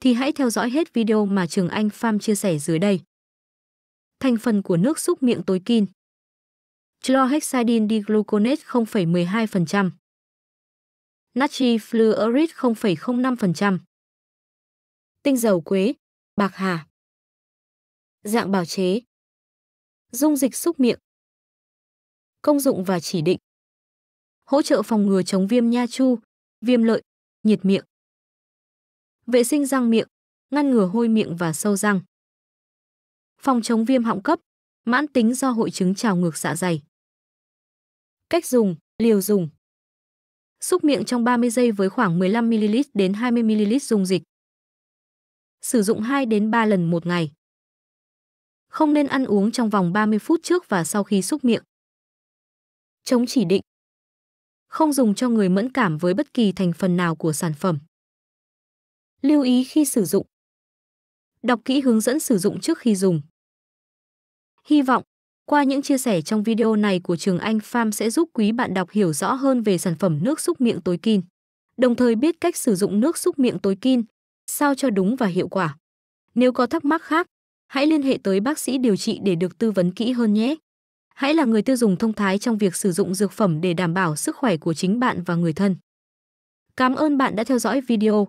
thì hãy theo dõi hết video mà Trường Anh Farm chia sẻ dưới đây. Thành phần của nước xúc miệng tối kin Chlorhexidine digluconate 0,12% Natri fluoride 0,05% Tinh dầu quế, bạc hà Dạng bào chế Dung dịch xúc miệng Công dụng và chỉ định Hỗ trợ phòng ngừa chống viêm nha chu, viêm lợi, nhiệt miệng vệ sinh răng miệng, ngăn ngừa hôi miệng và sâu răng. Phòng chống viêm họng cấp, mãn tính do hội chứng trào ngược dạ dày. Cách dùng, liều dùng. Xúc miệng trong 30 giây với khoảng 15 ml đến 20 ml dung dịch. Sử dụng 2 đến 3 lần một ngày. Không nên ăn uống trong vòng 30 phút trước và sau khi xúc miệng. Chống chỉ định. Không dùng cho người mẫn cảm với bất kỳ thành phần nào của sản phẩm. Lưu ý khi sử dụng. Đọc kỹ hướng dẫn sử dụng trước khi dùng. Hy vọng, qua những chia sẻ trong video này của Trường Anh Farm sẽ giúp quý bạn đọc hiểu rõ hơn về sản phẩm nước xúc miệng tối kin, đồng thời biết cách sử dụng nước xúc miệng tối kin, sao cho đúng và hiệu quả. Nếu có thắc mắc khác, hãy liên hệ tới bác sĩ điều trị để được tư vấn kỹ hơn nhé. Hãy là người tiêu dùng thông thái trong việc sử dụng dược phẩm để đảm bảo sức khỏe của chính bạn và người thân. Cảm ơn bạn đã theo dõi video.